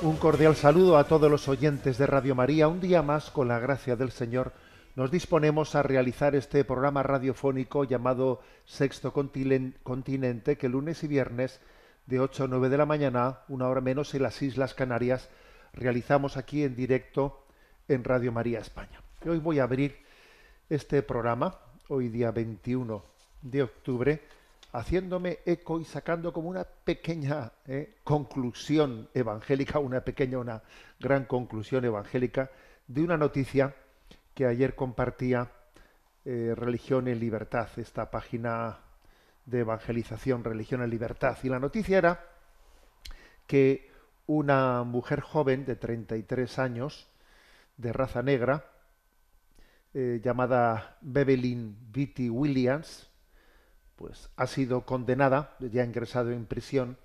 Un cordial saludo a todos los oyentes de Radio María. Un día más, con la gracia del Señor, nos disponemos a realizar este programa radiofónico llamado Sexto Continente, que lunes y viernes, de 8 a 9 de la mañana, una hora menos en las Islas Canarias, realizamos aquí en directo en Radio María España. hoy voy a abrir este programa, hoy día 21 de octubre, haciéndome eco y sacando como una pequeña eh, conclusión evangélica, una pequeña, una gran conclusión evangélica de una noticia que ayer compartía eh, Religión en Libertad, esta página de evangelización Religión en Libertad. Y la noticia era que una mujer joven de 33 años, de raza negra, eh, llamada Bevelyn Beatty Williams, pues ha sido condenada, ya ha ingresado en prisión,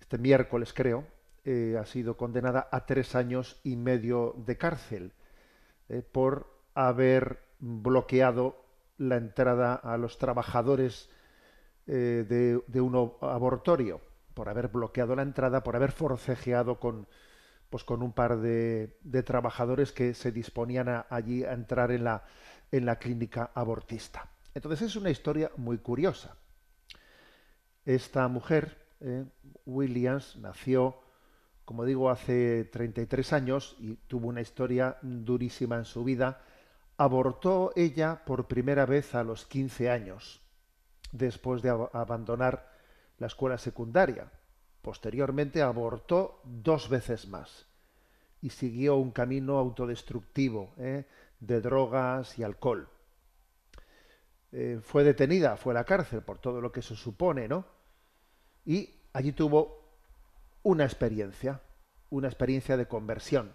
este miércoles creo, eh, ha sido condenada a tres años y medio de cárcel eh, por haber bloqueado la entrada a los trabajadores eh, de, un abortorio, por haber bloqueado la entrada, por haber forcejeado con, pues, un par de, trabajadores que se disponían allí a entrar en la clínica abortista. Entonces es una historia muy curiosa. Esta mujer, eh, Williams, nació, como digo, hace 33 años y tuvo una historia durísima en su vida. Abortó ella por primera vez a los 15 años, después de abandonar la escuela secundaria. Posteriormente abortó dos veces más y siguió un camino autodestructivo eh, de drogas y alcohol. Eh, fue detenida, fue a la cárcel por todo lo que se supone, ¿no? Y allí tuvo una experiencia, una experiencia de conversión.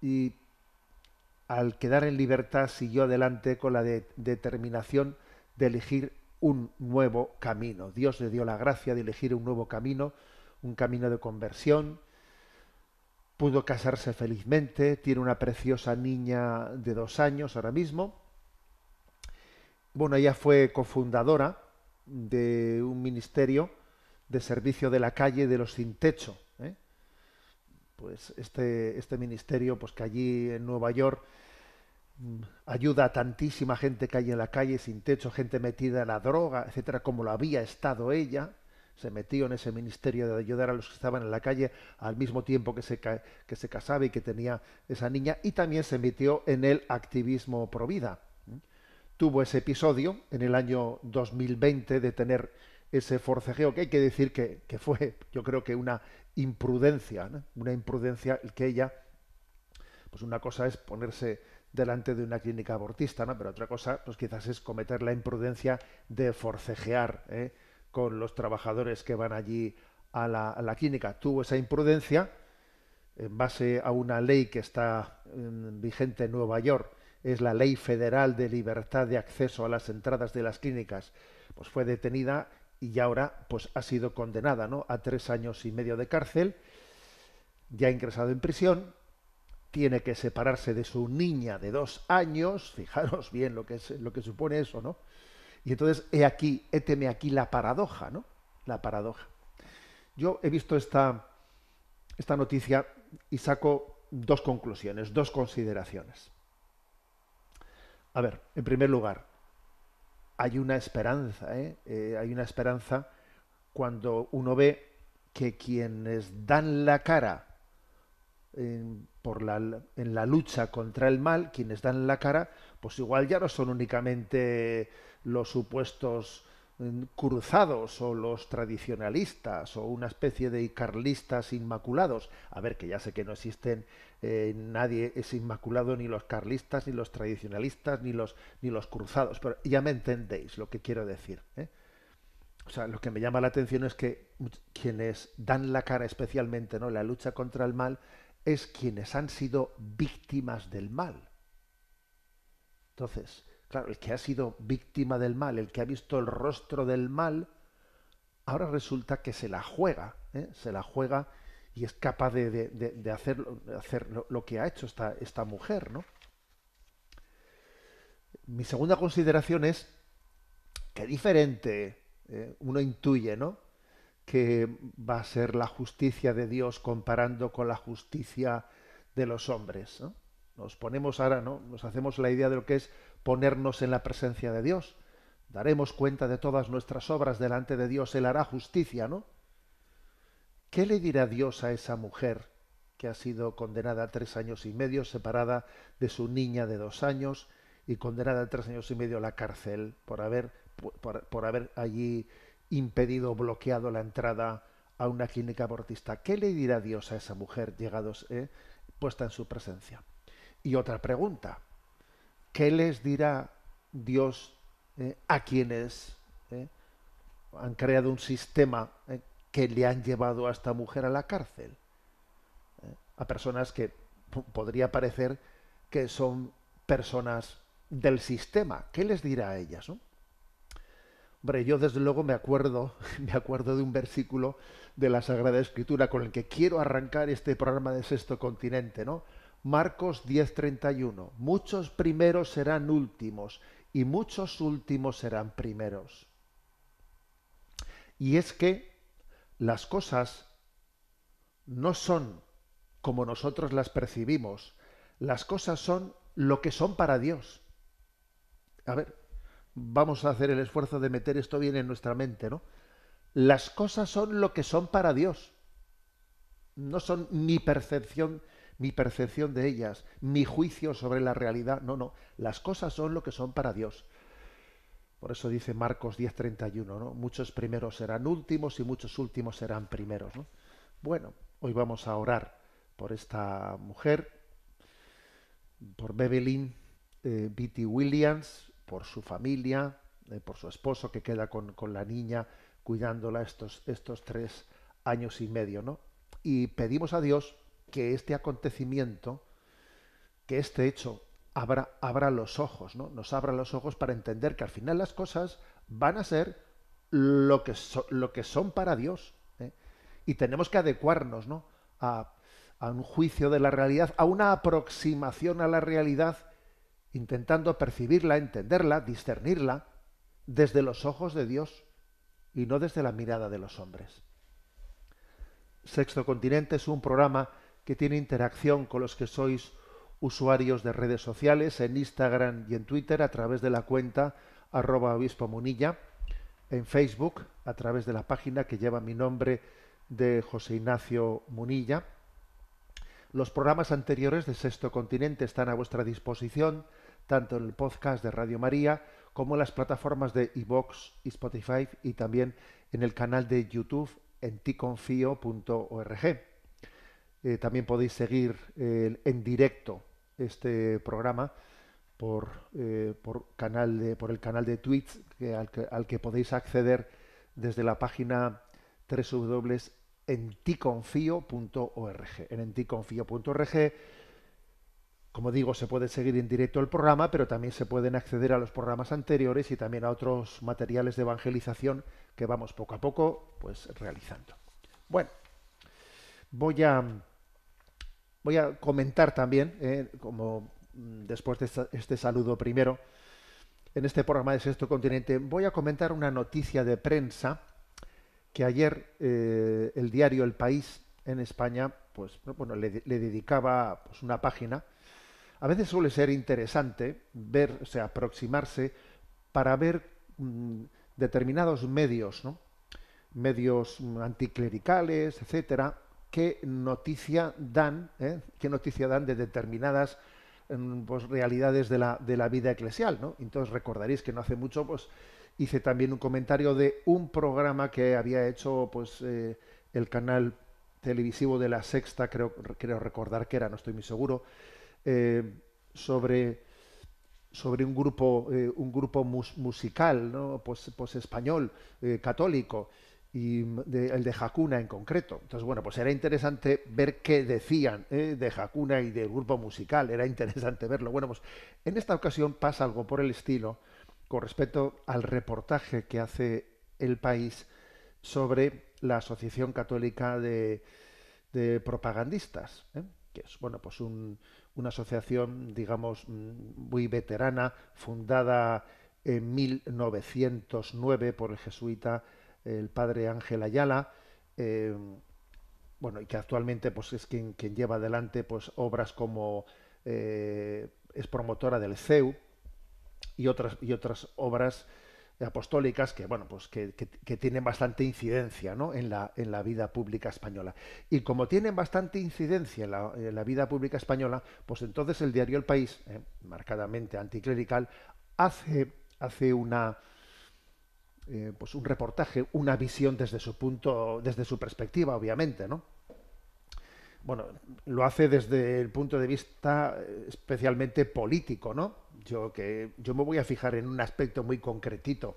Y al quedar en libertad siguió adelante con la determinación de elegir un nuevo camino. Dios le dio la gracia de elegir un nuevo camino, un camino de conversión. Pudo casarse felizmente, tiene una preciosa niña de dos años ahora mismo bueno, ella fue cofundadora de un ministerio de servicio de la calle de los sin techo. ¿eh? Pues este, este, ministerio, pues que allí en Nueva York mm, ayuda a tantísima gente que hay en la calle sin techo, gente metida en la droga, etcétera, como lo había estado ella, se metió en ese ministerio de ayudar a los que estaban en la calle al mismo tiempo que se, que se casaba y que tenía esa niña, y también se metió en el activismo pro vida tuvo ese episodio en el año 2020 de tener ese forcejeo, que hay que decir que, fue, yo creo que una imprudencia, una imprudencia que ella, pues una cosa es ponerse delante de una clínica abortista, ¿no? pero otra cosa, pues quizás es cometer la imprudencia de forcejear ¿eh? con los trabajadores que van allí a la, clínica. Tuvo esa imprudencia en base a una ley que está mm, vigente en Nueva York es la Ley Federal de Libertad de Acceso a las Entradas de las Clínicas, pues fue detenida y ahora pues ha sido condenada ¿no? a tres años y medio de cárcel, ya ha ingresado en prisión, tiene que separarse de su niña de dos años, fijaros bien lo que, es, lo que supone eso, ¿no? Y entonces he aquí, éteme aquí la paradoja, ¿no? La paradoja. Yo he visto esta, esta noticia y saco dos conclusiones, dos consideraciones. A ver, en primer lugar, hay una esperanza, ¿eh? ¿eh? hay una esperanza cuando uno ve que quienes dan la cara por en la lucha contra el mal, quienes dan la cara, pues igual ya no son únicamente los supuestos Mm, cruzados o los tradicionalistas o una especie de carlistas inmaculados. A ver, que ya sé que no existen, eh, nadie es inmaculado, ni los carlistas, ni los tradicionalistas, ni los, ni los cruzados, pero ya me entendéis lo que quiero decir. ¿eh? O sea, lo que me llama la atención es que quienes dan la cara especialmente ¿no? la lucha contra el mal es quienes han sido víctimas del mal. Entonces, Claro, el que ha sido víctima del mal, el que ha visto el rostro del mal, ahora resulta que se la juega, ¿eh? se la juega y es capaz de, hacer, lo, que ha hecho esta, esta mujer, ¿no? Mi segunda consideración es que diferente ¿eh? uno intuye, ¿no? Que va a ser la justicia de Dios comparando con la justicia de los hombres. Nos ponemos ahora, ¿no? Nos hacemos la idea de lo que es ponernos en la presencia de Dios. Daremos cuenta de todas nuestras obras delante de Dios, Él hará justicia, ¿no? ¿Qué le dirá Dios a esa mujer que ha sido condenada a tres años y medio, separada de su niña de dos años y condenada a tres años y medio a la cárcel por haber, por, haber allí impedido, bloqueado la entrada a una clínica abortista? ¿Qué le dirá Dios a esa mujer llegados, eh, puesta en su presencia? Y otra pregunta, ¿qué les dirá Dios eh, a quienes eh, han creado un sistema eh, que le han llevado a esta mujer a la cárcel? a personas que podría parecer que son personas del sistema. ¿Qué les dirá a ellas? Hombre, yo desde luego me acuerdo, me acuerdo de un versículo de la Sagrada Escritura con el que quiero arrancar este programa de Sexto Continente, ¿no? Marcos 10:31, muchos primeros serán últimos y muchos últimos serán primeros. Y es que las cosas no son como nosotros las percibimos, las cosas son lo que son para Dios. A ver, vamos a hacer el esfuerzo de meter esto bien en nuestra mente, ¿no? Las cosas son lo que son para Dios. No son mi percepción mi percepción de ellas, mi juicio sobre la realidad. No, no, las cosas son lo que son para Dios. Por eso dice Marcos 10:31, ¿no? Muchos primeros serán últimos y muchos últimos serán primeros. ¿no? Bueno, hoy vamos a orar por esta mujer, por Bevelyn eh, Bitty Williams, por su familia, eh, por su esposo que queda con, la niña cuidándola estos, estos tres años y medio, ¿no? Y pedimos a Dios que este acontecimiento, que este hecho abra, abra los ojos, ¿no? Nos abra los ojos para entender que al final las cosas van a ser lo que, lo que son para Dios. ¿eh? Y tenemos que adecuarnos, ¿no? A, a un juicio de la realidad, a una aproximación a la realidad, intentando percibirla, entenderla, discernirla desde los ojos de Dios y no desde la mirada de los hombres. Sexto Continente es un programa que tiene interacción con los que sois usuarios de redes sociales, en Instagram y en Twitter a través de la cuenta arroba en Facebook a través de la página que lleva mi nombre de José Ignacio Munilla. Los programas anteriores de Sexto Continente están a vuestra disposición, tanto en el podcast de Radio María como en las plataformas de iVox y Spotify y también en el canal de YouTube en ticonfío.org. Eh, también podéis seguir eh, en directo este programa eh, por, canal de, por el canal de Twitch al, que, podéis acceder desde la página www.enticonfio.org. En enticonfio.org, como digo, se puede seguir en directo el programa, pero también se pueden acceder a los programas anteriores y también a otros materiales de evangelización que vamos poco a poco pues realizando. Bueno, voy a Voy a comentar también, eh, como mm, después de este saludo primero, en este programa de Sexto Continente, voy a comentar una noticia de prensa que ayer eh, el diario El País en España, pues bueno, le, dedicaba pues, una página. A veces suele ser interesante ver, o aproximarse para ver mm, determinados medios, ¿no? medios mm, anticlericales, etcétera, qué noticia dan, eh, noticia dan de determinadas em, pues, realidades de la, de la vida eclesial. ¿no? Entonces recordaréis que no hace mucho pues, hice también un comentario de un programa que había hecho pues, eh, el canal televisivo de la sexta, creo, recordar que era, no estoy muy seguro, eh, sobre, sobre un grupo, un grupo musical, ¿no? pues, pues español, católico, y el de Hakuna en concreto. Entonces, bueno, pues era interesante ver qué decían eh, de Hakuna y del grupo musical, era interesante verlo. Bueno, pues en esta ocasión pasa algo por el estilo con respecto al reportaje que hace el país sobre la Asociación Católica de, Propagandistas, eh, que es, bueno, pues una asociación, digamos, mm, muy veterana, fundada en 1909 por el jesuita el padre Ángel Ayala, em, bueno, y que actualmente pues, es quien, quien lleva adelante pues, obras como eh, es promotora del CEU y otras, y otras obras apostólicas que bueno pues que, tienen bastante incidencia en, la, en la vida pública española y como tienen bastante incidencia en la, la vida pública española pues entonces el diario El País eh, marcadamente anticlerical hace hace una eh, pues un reportaje, una visión desde su punto, desde su perspectiva, obviamente, ¿no? Bueno, lo hace desde el punto de vista eh, especialmente político, ¿no? Yo que yo me voy a fijar en un aspecto muy concretito.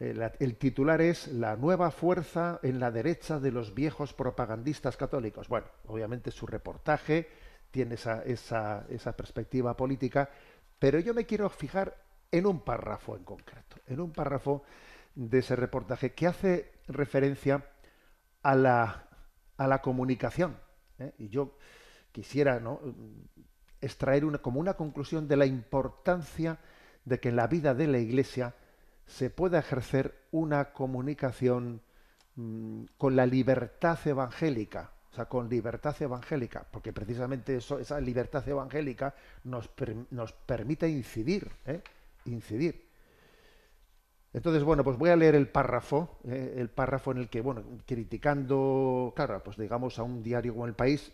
Eh, el, titular es La nueva fuerza en la derecha de los viejos propagandistas católicos. Bueno, obviamente su reportaje tiene esa perspectiva política, pero yo me quiero fijar en un párrafo en concreto, en un párrafo de ese reportaje que hace referencia a la, a la comunicación. ¿eh? Y yo quisiera extraer una, como una conclusión de la importancia de que en la vida de la Iglesia se pueda ejercer una comunicación mm, con la libertad evangélica, o sea, con libertad evangélica, porque precisamente esa libertad evangélica nos, nos permite incidir. ¿eh? incidir. Entonces, bueno, pues voy a leer el párrafo, eh, el párrafo en el que, bueno, criticando, claro, pues digamos a un diario como El País,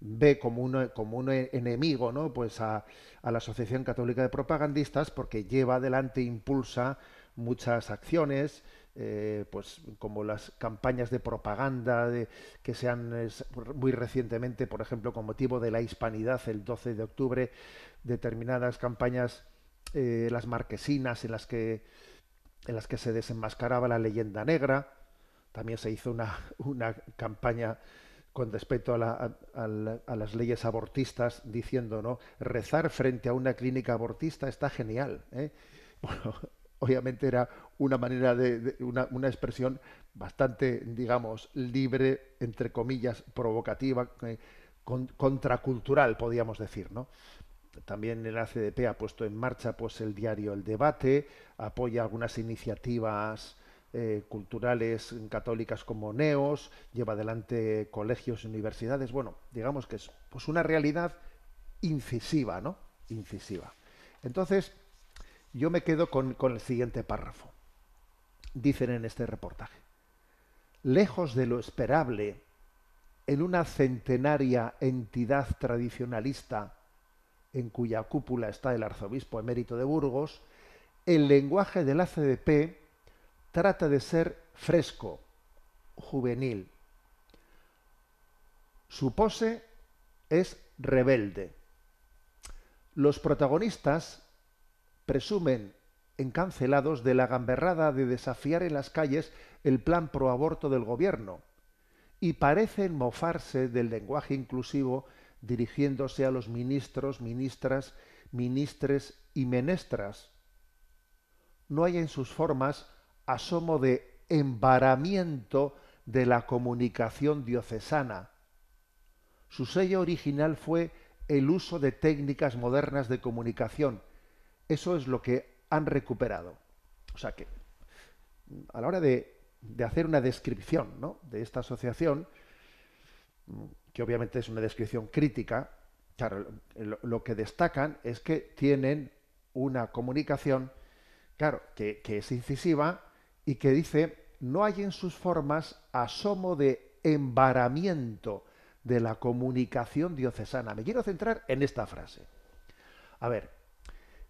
ve como un, como un enemigo, ¿no? Pues a, la Asociación Católica de Propagandistas porque lleva adelante, impulsa muchas acciones, eh, pues como las campañas de propaganda de, que se han muy recientemente, por ejemplo, con motivo de la hispanidad, el 12 de octubre, determinadas campañas eh, las marquesinas en las que en las que se desenmascaraba la leyenda negra. También se hizo una, una campaña con respecto a, las leyes abortistas, diciendo, ¿no? Rezar frente a una clínica abortista está genial. ¿eh? Bueno, obviamente era una manera de, una, una, expresión bastante, digamos, libre, entre comillas, provocativa, eh, contracultural, podríamos decir, ¿no? También el ACDP ha puesto en marcha pues, el diario El Debate, apoya algunas iniciativas eh, culturales católicas como NEOS, lleva adelante colegios y universidades. Bueno, digamos que es pues, una realidad incisiva, ¿no? Incisiva. Entonces, yo me quedo con, con el siguiente párrafo. Dicen en este reportaje, lejos de lo esperable, en una centenaria entidad tradicionalista, en cuya cúpula está el arzobispo emérito de Burgos, el lenguaje del ACDP trata de ser fresco, juvenil. Su pose es rebelde. Los protagonistas presumen encancelados de la gamberrada de desafiar en las calles el plan proaborto del gobierno y parecen mofarse del lenguaje inclusivo dirigiéndose a los ministros, ministras, ministres y menestras. No hay en sus formas asomo de embaramiento de la comunicación diocesana. Su sello original fue el uso de técnicas modernas de comunicación. Eso es lo que han recuperado. O sea que a la hora de, hacer una descripción de esta asociación, que obviamente es una descripción crítica, claro, lo que destacan es que tienen una comunicación, claro, que, es incisiva y que dice, no hay en sus formas asomo de embaramiento de la comunicación diocesana. Me quiero centrar en esta frase. A ver,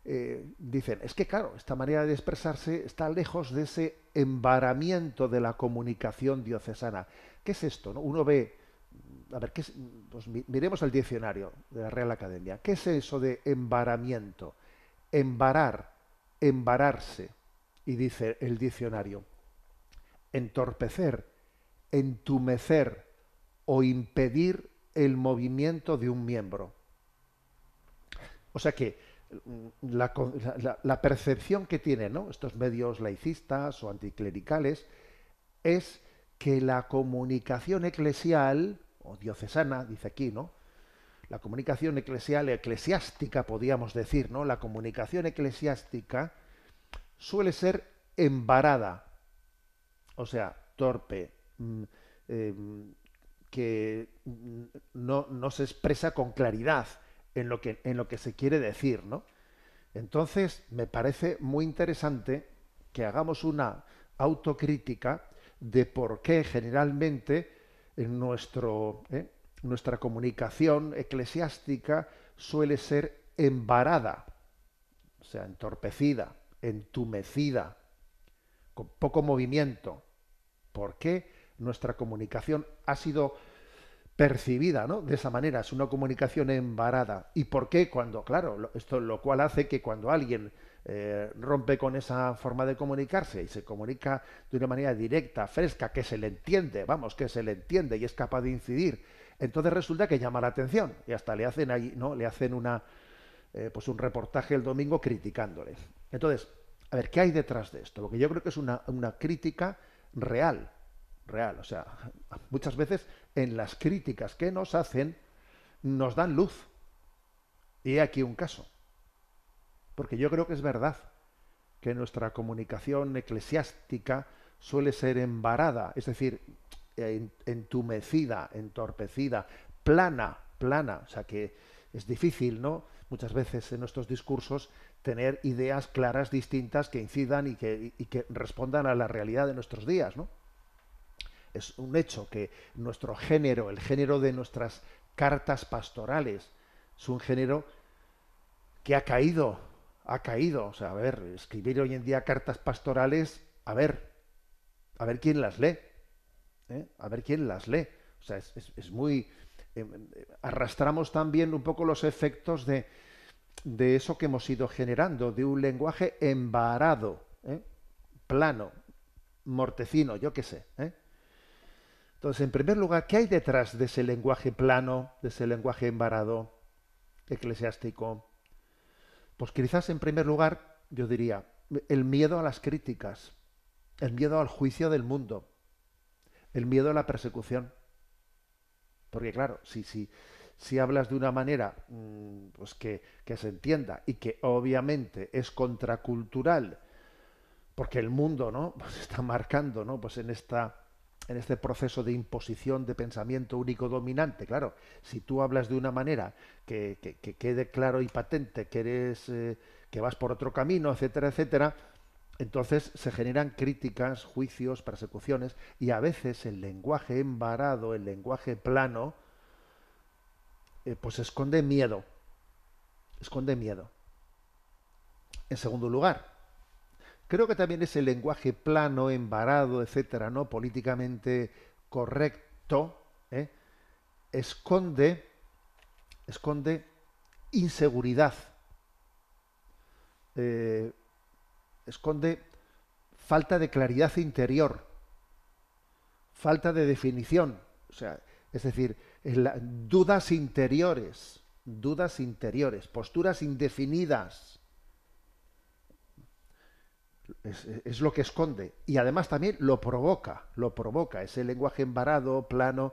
eh, dicen, es que claro, esta manera de expresarse está lejos de ese embaramiento de la comunicación diocesana. ¿Qué es esto? Uno ve a ver, pues miremos el diccionario de la Real Academia. ¿Qué es eso de embaramiento? Embarar, embararse. Y dice el diccionario, entorpecer, entumecer o impedir el movimiento de un miembro. O sea que mm, la, percepción que tienen estos medios laicistas o anticlericales es que la comunicación eclesial o diocesana, dice aquí, ¿no? La comunicación eclesial, eclesiástica, podríamos decir, ¿no? La comunicación eclesiástica suele ser embarada, o sea, torpe, mm, em, que mm, no, no, se expresa con claridad en lo que, en lo que se quiere decir, ¿no? Entonces, me parece muy interesante que hagamos una autocrítica de por qué generalmente en nuestro, ¿eh? nuestra comunicación eclesiástica suele ser embarada, o sea, entorpecida, entumecida, con poco movimiento. ¿Por qué nuestra comunicación ha sido percibida ¿no? de esa manera? Es una comunicación embarada. ¿Y por qué cuando, claro, esto lo cual hace que cuando alguien eh, rompe con esa forma de comunicarse y se comunica de una manera directa, fresca, que se le entiende, vamos, que se le entiende y es capaz de incidir, entonces resulta que llama la atención y hasta le hacen ahí, ¿no? Le hacen una, eh, pues un reportaje el domingo criticándole. Entonces, a ver, ¿qué hay detrás de esto? Lo que yo creo que es una, crítica real, real. O sea, muchas veces en las críticas que nos hacen nos dan luz. Y aquí un caso. Porque yo creo que es verdad que nuestra comunicación eclesiástica suele ser embarada, es decir, entumecida, entorpecida, plana, plana. O sea que es difícil, ¿no? Muchas veces en nuestros discursos tener ideas claras, distintas, que incidan y que, respondan a la realidad de nuestros días, ¿no? Es un hecho que nuestro género, el género de nuestras cartas pastorales, es un género que ha caído ha caído. O sea, a ver, escribir hoy en día cartas pastorales, a ver, a ver quién las lee. ¿eh? A ver quién las lee. O sea, es, muy... Em, arrastramos también un poco los efectos de, eso que hemos ido generando, de un lenguaje embarado, ¿eh? plano, mortecino, yo qué sé. ¿eh? Entonces, en primer lugar, ¿qué hay detrás de ese lenguaje plano, de ese lenguaje embarado, eclesiástico? Pues quizás en primer lugar, yo diría, el miedo a las críticas, el miedo al juicio del mundo, el miedo a la persecución. Porque claro, si, si, si hablas de una manera mm, pues que, se entienda y que obviamente es contracultural, porque el mundo ¿no? Pues está marcando ¿no? pues en esta en este proceso de imposición de pensamiento único dominante. Claro, si tú hablas de una manera que, quede claro y patente que eres, eh, que vas por otro camino, etcétera, etcétera, entonces se generan críticas, juicios, persecuciones y a veces el lenguaje embarado, el lenguaje plano, eh, pues esconde miedo, esconde miedo. En segundo lugar, creo que también ese lenguaje plano, embarado, etcétera, ¿no? políticamente correcto, ¿eh? esconde, esconde inseguridad, eh, esconde falta de claridad interior, falta de definición, o sea, es decir, dudas interiores, dudas interiores, posturas indefinidas es, lo que esconde y además también lo provoca, lo provoca, ese lenguaje embarado, plano,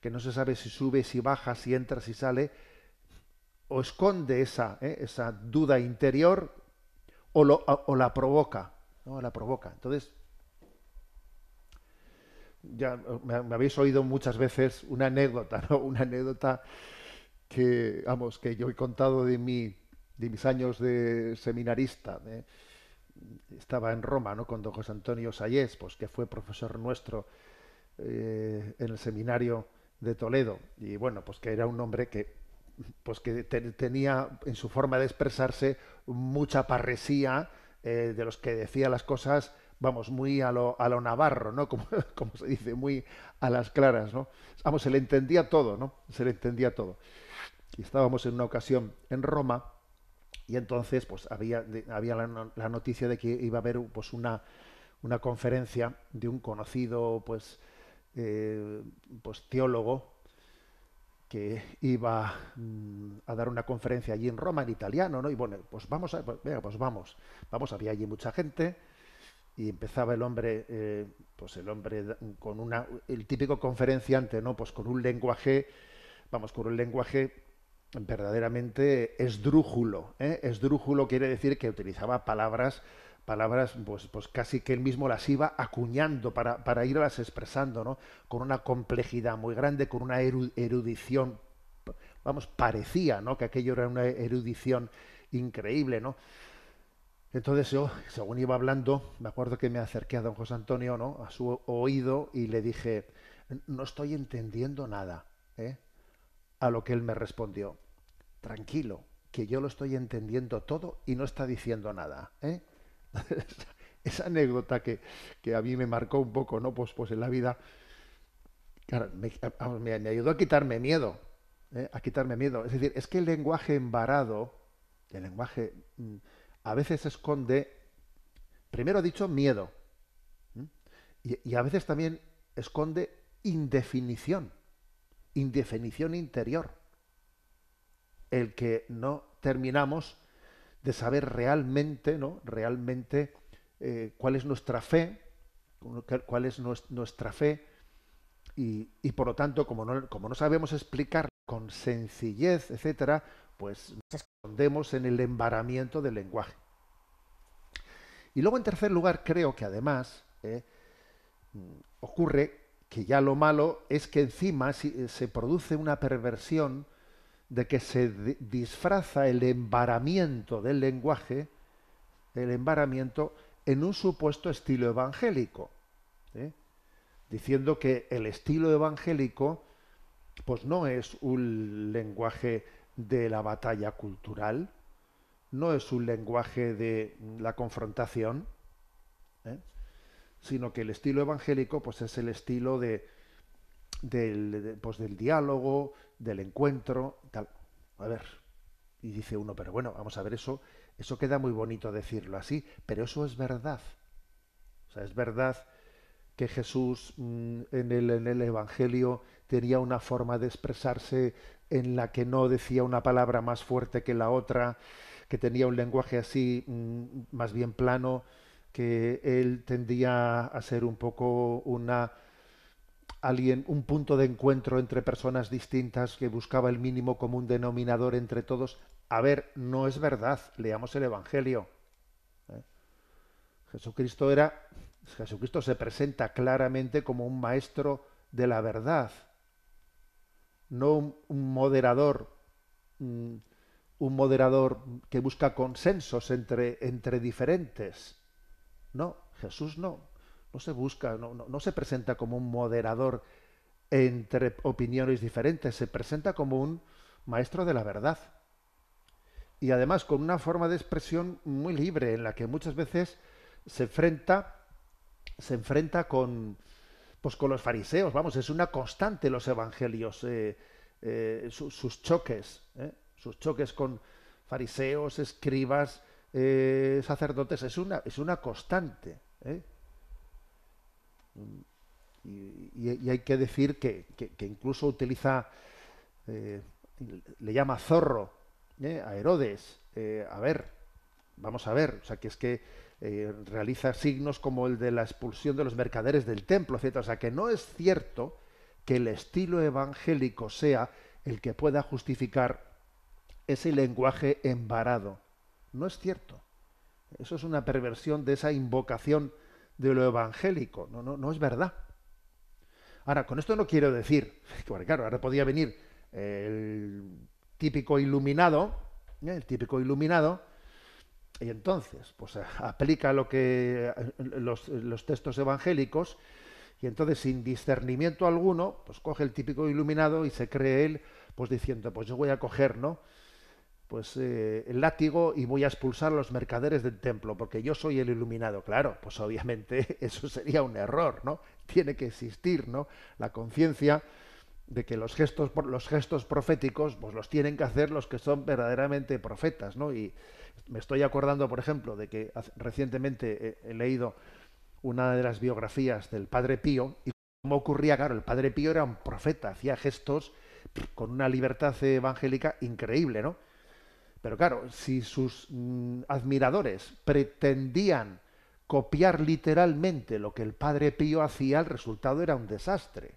que no se sabe si sube, si baja, si entra, si sale, o esconde esa, eh, esa duda interior o, lo, la provoca, ¿no? la provoca. Entonces, ya me, habéis oído muchas veces una anécdota, una anécdota que, vamos, que yo he contado de, de mis años de seminarista. ¿eh? estaba en Roma, ¿no? Con don José Antonio Sayés, pues que fue profesor nuestro eh, en el seminario de Toledo. Y bueno, pues que era un hombre que pues que tenía en su forma de expresarse mucha parresía eh, de los que decía las cosas, vamos, muy a lo, a lo navarro, ¿no? Como, como, se dice, muy a las claras, ¿no? Vamos, se le entendía todo, ¿no? Se le entendía todo. Y estábamos en una ocasión en Roma y entonces, pues había, había la, noticia de que iba a haber pues, una, una conferencia de un conocido pues, eh, pues teólogo que iba mm, a dar una conferencia allí en Roma, en italiano, ¿no? Y bueno, pues vamos a, pues, venga, pues vamos, vamos, había allí mucha gente, y empezaba el hombre eh, pues el hombre con una el típico conferenciante no pues con un lenguaje vamos con un lenguaje verdaderamente esdrújulo. ¿eh? Esdrújulo quiere decir que utilizaba palabras palabras pues, pues casi que él mismo las iba acuñando para, para irlas expresando, Con una complejidad muy grande, con una erudición, vamos, parecía, ¿no? Que aquello era una erudición increíble, ¿no? Entonces yo, según iba hablando, me acuerdo que me acerqué a don José Antonio, ¿no? A su oído y le dije, no estoy entendiendo nada. A lo que él me respondió, tranquilo, que yo lo estoy entendiendo todo y no está diciendo nada. ¿eh? Esa anécdota que, a mí me marcó un poco, ¿no? Pues, pues en la vida, me, ayudó a quitarme miedo, ¿eh? a quitarme miedo. Es decir, es que el lenguaje embarado, el lenguaje mm, a veces esconde, primero dicho, miedo. y a veces también esconde indefinición indefinición interior. El que no terminamos de saber realmente, ¿no? Realmente eh, cuál es nuestra fe, cuál es nuestra fe, y, por lo tanto, como no, como no sabemos explicar con sencillez, etcétera, pues nos escondemos en el embaramiento del lenguaje. Y luego, en tercer lugar, creo que además eh, ocurre que ya lo malo es que encima eh, se produce una perversión de que se disfraza el embaramiento del lenguaje, el embaramiento en un supuesto estilo evangélico, ¿eh? diciendo que el estilo evangélico pues no es un lenguaje de la batalla cultural, no es un lenguaje de la confrontación, ¿eh? sino que el estilo evangélico pues es el estilo de, pues, del, diálogo, del encuentro, tal. A ver, y dice uno, pero bueno, vamos a ver, eso, eso queda muy bonito decirlo así, pero eso es verdad. O sea, es verdad que Jesús mm, en, el, en el Evangelio tenía una forma de expresarse en la que no decía una palabra más fuerte que la otra, que tenía un lenguaje así mm, más bien plano que él tendía a ser un poco una alguien, un punto de encuentro entre personas distintas que buscaba el mínimo común denominador entre todos. A ver, no es verdad. Leamos el Evangelio. ¿eh? Jesucristo era. Jesucristo se presenta claramente como un maestro de la verdad, no un, moderador, mm, moderador que busca consensos entre, entre diferentes. No, Jesús no, no se busca, no, se presenta como un moderador entre opiniones diferentes, se presenta como un maestro de la verdad. Y además con una forma de expresión muy libre, en la que muchas veces se enfrenta, se enfrenta con, pues con los fariseos, vamos, es una constante los evangelios, eh, eh, sus choques, ¿eh? sus choques con fariseos, escribas, eh, sacerdotes es una, es una constante. ¿eh? Y, hay que decir que, incluso utiliza, eh, le llama zorro a Herodes. a ver, vamos a ver, o sea, que es que realiza signos como el de la expulsión de los mercaderes del templo, O sea, que no es cierto que el estilo evangélico sea el que pueda justificar ese lenguaje embarado. No es cierto. Eso es una perversión de esa invocación de lo evangélico. No, no, no es verdad. Ahora, con esto no quiero decir, claro, ahora podía venir el típico iluminado, ¿eh? el típico iluminado, y entonces, pues eh, aplica lo que eh, los, los, textos evangélicos, y entonces sin discernimiento alguno, pues coge el típico iluminado y se cree él, pues diciendo, pues yo voy a coger, ¿no? pues eh, el látigo y voy a expulsar a los mercaderes del templo porque yo soy el iluminado claro pues obviamente eso sería un error no tiene que existir no la conciencia de que los gestos los gestos proféticos pues los tienen que hacer los que son verdaderamente profetas no y me estoy acordando por ejemplo de que recientemente he, eh, he leído una de las biografías del padre pío y cómo ocurría claro el padre pío era un profeta hacía gestos con una libertad evangélica increíble no pero claro, si sus mm, admiradores pretendían copiar literalmente lo que el Padre Pío hacía, el resultado era un desastre.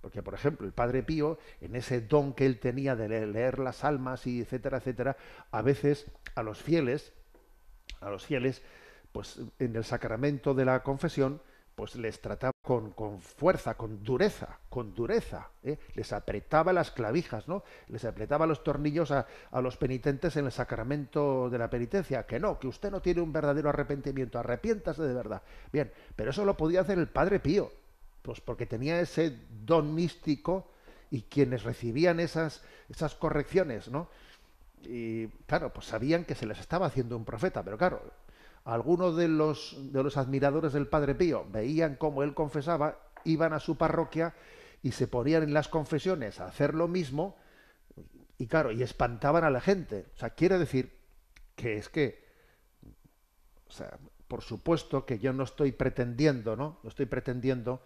Porque, por ejemplo, el Padre Pío, en ese don que él tenía de leer las almas y etcétera, etcétera, a veces a los fieles, a los fieles, pues en el sacramento de la confesión, pues les trataba con, con fuerza, con dureza, con dureza, ¿eh? les apretaba las clavijas, ¿no? Les apretaba los tornillos a, los penitentes en el sacramento de la penitencia, que no, que usted no tiene un verdadero arrepentimiento, arrepiéntase de verdad. Bien, pero eso lo podía hacer el Padre Pío, pues porque tenía ese don místico y quienes recibían esas, esas correcciones, ¿no? Y claro, pues sabían que se les estaba haciendo un profeta, pero claro, algunos de los, de los admiradores del Padre Pío veían cómo él confesaba, iban a su parroquia y se ponían en las confesiones a hacer lo mismo y claro, y espantaban a la gente. O sea, quiere decir que es que, o sea, por supuesto que yo no estoy pretendiendo, ¿no? No estoy pretendiendo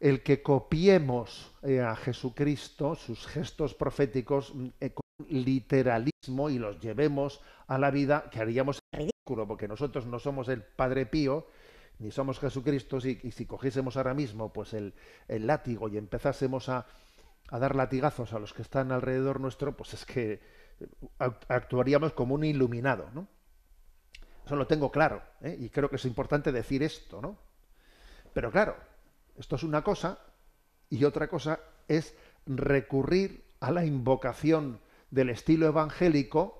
el que copiemos eh, a Jesucristo sus gestos proféticos mm, eh, con literalismo y los llevemos a la vida que haríamos porque nosotros no somos el Padre Pío, ni somos Jesucristo, y, si cogiésemos ahora mismo pues el, látigo y empezásemos a, dar latigazos a los que están alrededor nuestro, pues es que eh, actuaríamos como un iluminado, ¿no? Eso lo tengo claro, ¿eh? y creo que es importante decir esto, ¿no? Pero claro, esto es una cosa, y otra cosa es recurrir a la invocación del estilo evangélico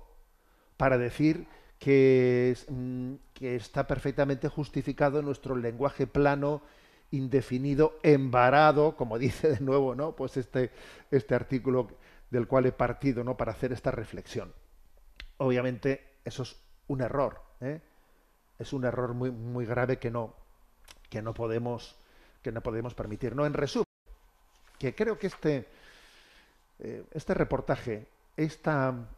para decir Mm, que, está perfectamente justificado en nuestro lenguaje plano, indefinido, embarado, como dice de nuevo, ¿no? Pues este, este artículo del cual he partido, ¿no? Para hacer esta reflexión. Obviamente, eso es un error, ¿eh? Es un error muy, muy grave que no, que no podemos, que no podemos permitir. No, en resumen, que creo que este, eh, este reportaje, esta,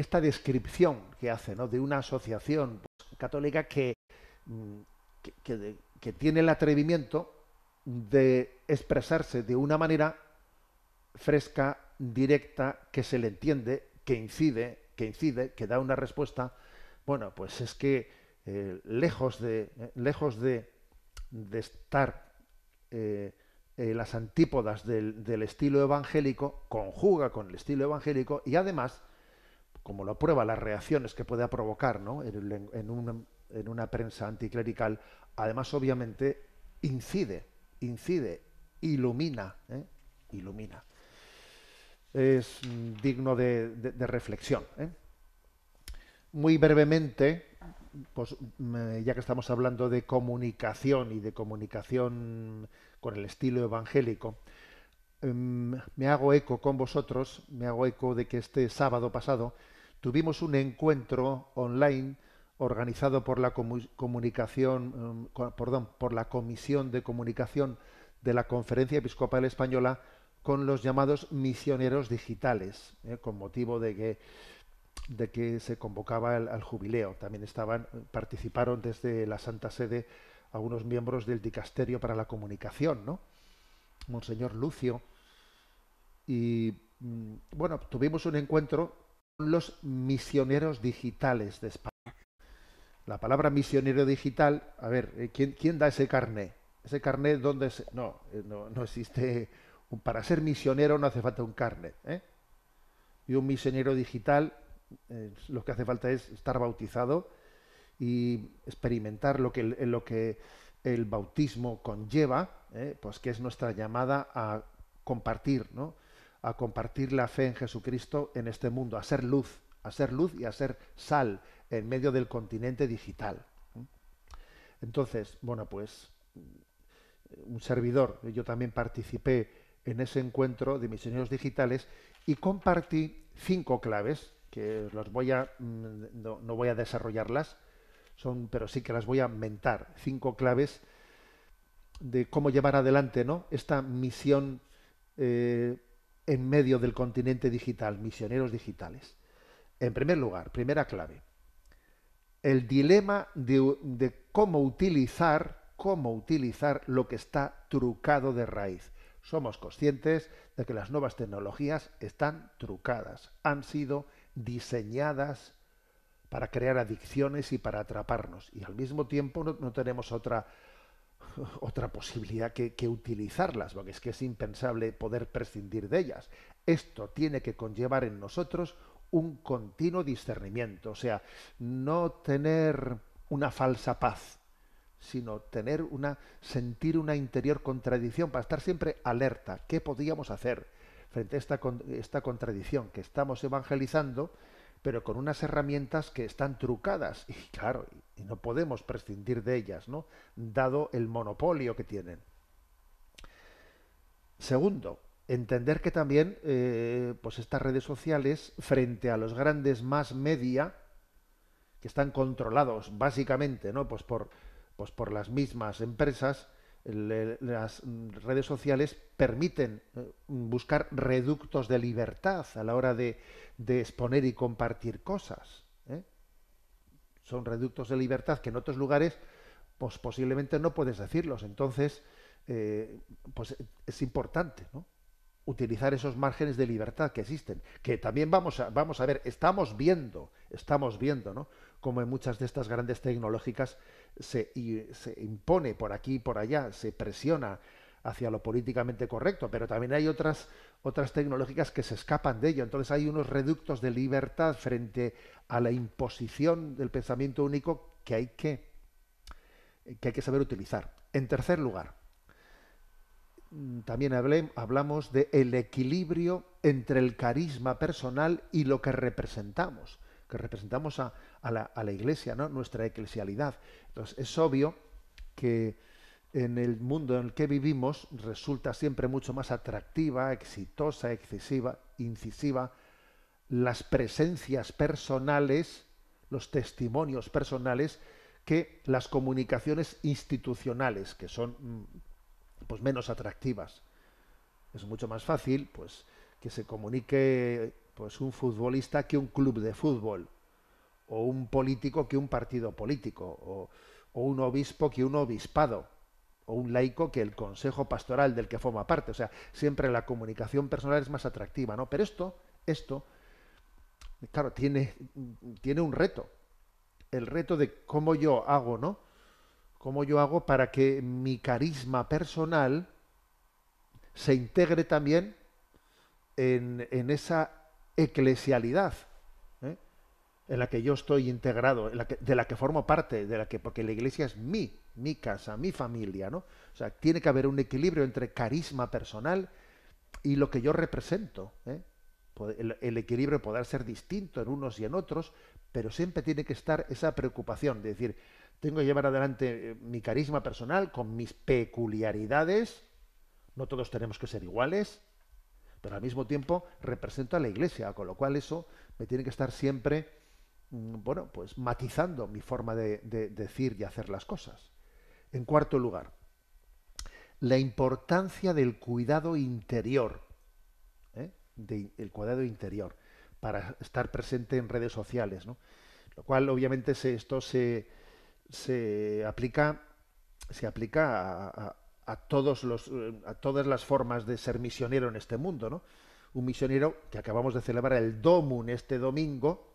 esta descripción que hace ¿no? de una asociación pues, católica que, mm, que, tiene el atrevimiento de expresarse de una manera fresca, directa, que se le entiende, que incide, que incide, que da una respuesta. Bueno, pues es que eh, lejos de eh, lejos de, estar eh, las antípodas del estilo evangélico, conjuga con el estilo evangélico y además como lo prueba las reacciones que pueda provocar en, una, prensa anticlerical, además obviamente incide, incide, ilumina, ¿eh? ilumina. Es digno de, reflexión. ¿eh? Muy brevemente, pues mm, eh, ya que estamos hablando de comunicación y de comunicación con el estilo evangélico, Em, me hago eco con vosotros, me hago eco de que este sábado pasado tuvimos un encuentro online organizado por la em, por la Comisión de Comunicación de la Conferencia Episcopal Española con los llamados misioneros digitales, eh, con motivo de que, de que se convocaba al jubileo. También estaban, participaron desde la Santa Sede algunos miembros del Dicasterio para la Comunicación, ¿no? Monseñor Lucio, y mm, bueno, tuvimos un encuentro con los misioneros digitales de España. La palabra misionero digital, a ver, eh, ¿quién, quién da ese carné? Ese carné, ¿dónde se... No, eh, no, existe... Para ser misionero no hace falta un carné. ¿eh? Y un misionero digital lo que hace falta es estar bautizado y experimentar lo que, lo que el bautismo conlleva, pues que es nuestra llamada a compartir ¿no? a compartir la fe en Jesucristo en este mundo, a ser luz, a ser luz y a ser sal en medio del continente digital. Entonces, bueno, pues un servidor, yo también participé en ese encuentro de misioneros digitales y compartí cinco claves que voy a mm, no, voy a desarrollarlas, son, pero sí que las voy a mentar, cinco claves de cómo llevar adelante ¿no? esta misión eh, en medio del continente digital, misioneros digitales. En primer lugar, primera clave, el dilema de, cómo utilizar, cómo utilizar lo que está trucado de raíz. Somos conscientes de que las nuevas tecnologías están trucadas, han sido diseñadas para crear adicciones y para atraparnos. Y al mismo tiempo no tenemos otra otra posibilidad que, utilizarlas, porque es que es impensable poder prescindir de ellas. Esto tiene que conllevar en nosotros un continuo discernimiento, o sea, no tener una falsa paz, sino tener una sentir una interior contradicción para estar siempre alerta, qué podríamos hacer frente a esta contradicción que estamos evangelizando pero con unas herramientas que están trucadas y claro, y no podemos prescindir de ellas, ¿no? Dado el monopolio que tienen. Segundo, entender que también eh, pues estas redes sociales, frente a los grandes más media, que están controlados básicamente, ¿no? Pues por, pues por las mismas empresas, las redes sociales permiten eh, buscar reductos de libertad a la hora de, exponer y compartir cosas. ¿eh? Son reductos de libertad que en otros lugares pues posiblemente no puedes decirlos. Entonces, eh, pues es importante utilizar esos márgenes de libertad que existen, que también vamos a, vamos a ver, estamos viendo, estamos viendo, ¿no? como en muchas de estas grandes tecnológicas se, impone por aquí y por allá, se presiona hacia lo políticamente correcto, pero también hay otras, tecnológicas que se escapan de ello. Entonces hay unos reductos de libertad frente a la imposición del pensamiento único que hay que, hay que saber utilizar. En tercer lugar, también hablamos del el equilibrio entre el carisma personal y lo que representamos que representamos a, la, iglesia, nuestra eclesialidad. Entonces, es obvio que en el mundo en el que vivimos resulta siempre mucho más atractiva, exitosa, excesiva, incisiva, las presencias personales, los testimonios personales, que las comunicaciones institucionales, que son mm, pues menos atractivas. Es mucho más fácil, pues, que se comunique pues un futbolista que un club de fútbol, o un político que un partido político, o, un obispo que un obispado, o un laico que el consejo pastoral del que forma parte. O sea, siempre la comunicación personal es más atractiva, ¿no? Pero esto, esto, claro, tiene, tiene un reto. El reto de cómo yo hago, ¿no? Cómo yo hago para que mi carisma personal se integre también en, en esa eclesialidad ¿eh? en la que yo estoy integrado, de la que formo parte, de la que porque la iglesia es mi, mi casa, mi familia, ¿no? O sea, tiene que haber un equilibrio entre carisma personal y lo que yo represento. ¿eh? El, equilibrio podrá ser distinto en unos y en otros, pero siempre tiene que estar esa preocupación de decir, tengo que llevar adelante eh, mi carisma personal con mis peculiaridades, no todos tenemos que ser iguales, pero al mismo tiempo represento a la Iglesia, con lo cual eso me tiene que estar siempre, mm, bueno, pues matizando mi forma de, decir y hacer las cosas. En cuarto lugar, la importancia del cuidado interior, ¿eh? el cuidado interior, para estar presente en redes sociales, ¿no? Lo cual, obviamente, esto se, aplica se aplica a, a, todos los, eh, a todas las formas de ser misionero en este mundo, ¿no? Un misionero que acabamos de celebrar el Domun este domingo,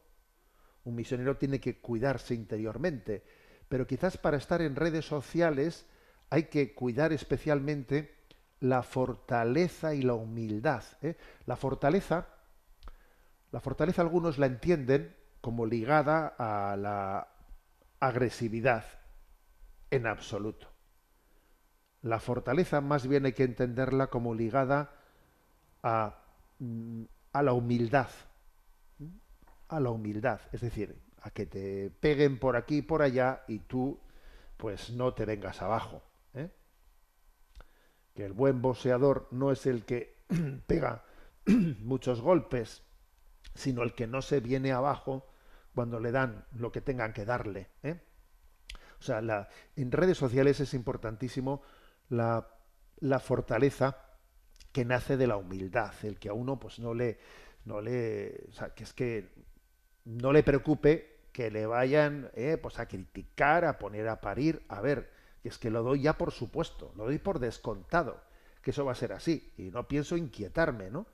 un misionero tiene que cuidarse interiormente, pero quizás para estar en redes sociales hay que cuidar especialmente la fortaleza y la humildad. ¿eh? La fortaleza, la fortaleza algunos la entienden como ligada a la agresividad en absoluto. La fortaleza más bien hay que entenderla como ligada mm, a, la humildad, a la humildad, es decir, a que te peguen por aquí y por allá y tú pues no te vengas abajo. ¿eh? Que el buen boxeador no es el que pega muchos golpes, sino el que no se viene abajo cuando le dan lo que tengan que darle. ¿eh? O sea, en redes sociales es importantísimo la, fortaleza que nace de la humildad, el que a uno pues no le, no le, o sea, que es que no le preocupe que le vayan eh, pues a criticar, a poner a parir, a ver, que es que lo doy ya por supuesto, lo doy por descontado, que eso va a ser así, y no pienso inquietarme, ¿no?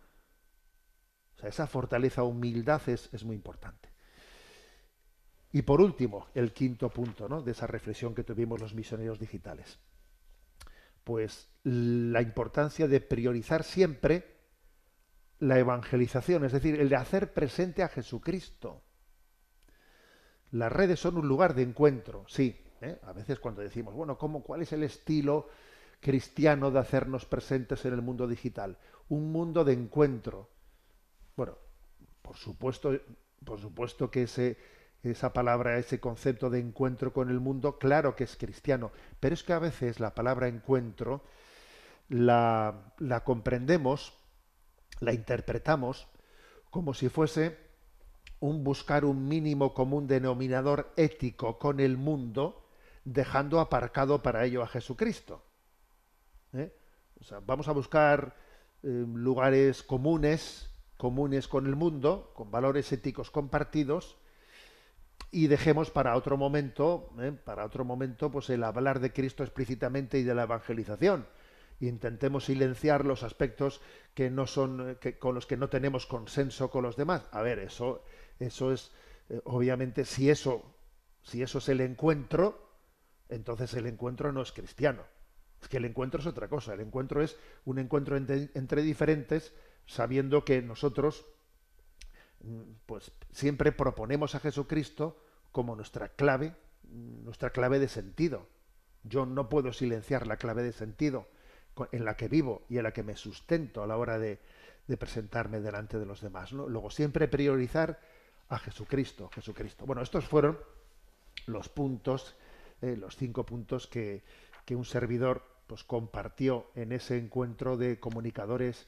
O sea, esa fortaleza, humildad es, es muy importante. Y por último, el quinto punto ¿no? de esa reflexión que tuvimos los misioneros digitales pues la importancia de priorizar siempre la evangelización, es decir, el de hacer presente a Jesucristo. Las redes son un lugar de encuentro, sí. ¿eh? A veces cuando decimos, bueno, ¿cómo, ¿cuál es el estilo cristiano de hacernos presentes en el mundo digital? Un mundo de encuentro. Bueno, por supuesto, por supuesto que ese, esa palabra, ese concepto de encuentro con el mundo, claro que es cristiano, pero es que a veces la palabra encuentro la, comprendemos, la interpretamos como si fuese un buscar un mínimo común denominador ético con el mundo, dejando aparcado para ello a Jesucristo. ¿eh? vamos a buscar eh, lugares comunes, comunes con el mundo, con valores éticos compartidos, y dejemos para otro momento, ¿eh? para otro momento, pues el hablar de Cristo explícitamente y de la evangelización. intentemos silenciar los aspectos que no son, eh, que, con los que no tenemos consenso con los demás. A ver, eso, eso es, eh, obviamente, si eso, si eso es el encuentro, entonces el encuentro no es cristiano. Es que el encuentro es otra cosa. El encuentro es un encuentro entre diferentes, sabiendo que nosotros pues siempre proponemos a Jesucristo como nuestra clave, nuestra clave de sentido. Yo no puedo silenciar la clave de sentido en la que vivo y en la que me sustento a la hora de, presentarme delante de los demás. ¿no? Luego siempre priorizar a Jesucristo, Jesucristo. Bueno, estos fueron los puntos, eh, los cinco puntos que, que un servidor pues, compartió en ese encuentro de comunicadores